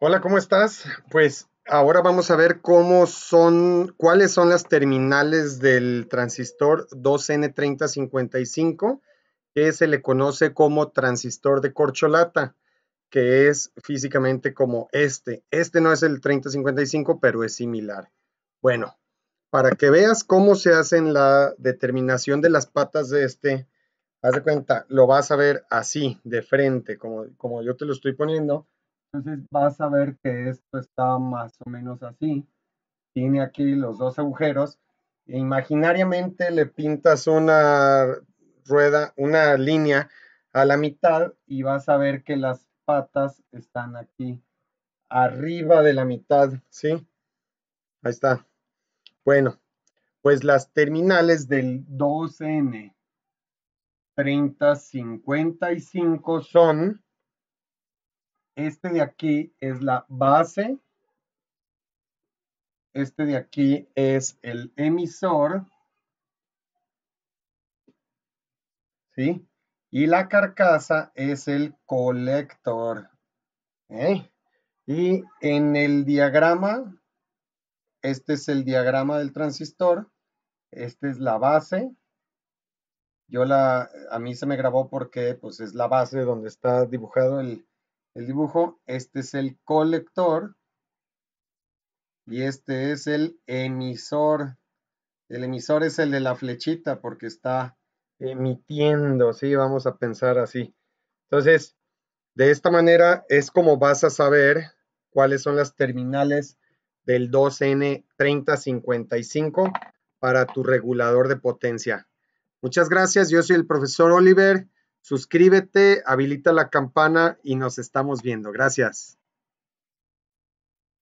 Hola, ¿cómo estás? Pues ahora vamos a ver cómo son, cuáles son las terminales del transistor 2N3055, que se le conoce como transistor de corcholata, que es físicamente como este. Este no es el 3055, pero es similar. Bueno, para que veas cómo se en la determinación de las patas de este, haz de cuenta, lo vas a ver así, de frente, como, como yo te lo estoy poniendo entonces vas a ver que esto está más o menos así. Tiene aquí los dos agujeros. imaginariamente le pintas una rueda, una línea a la mitad y vas a ver que las patas están aquí arriba de la mitad, ¿sí? Ahí está. Bueno, pues las terminales del 2N 3055 son este de aquí es la base. Este de aquí es el emisor. ¿Sí? Y la carcasa es el colector. ¿Eh? Y en el diagrama, este es el diagrama del transistor. Esta es la base. Yo la, a mí se me grabó porque pues es la base donde está dibujado el, el dibujo, este es el colector y este es el emisor. El emisor es el de la flechita porque está emitiendo, ¿sí? Vamos a pensar así. Entonces, de esta manera es como vas a saber cuáles son las terminales del 2N3055 para tu regulador de potencia. Muchas gracias, yo soy el profesor Oliver Suscríbete, habilita la campana y nos estamos viendo. Gracias.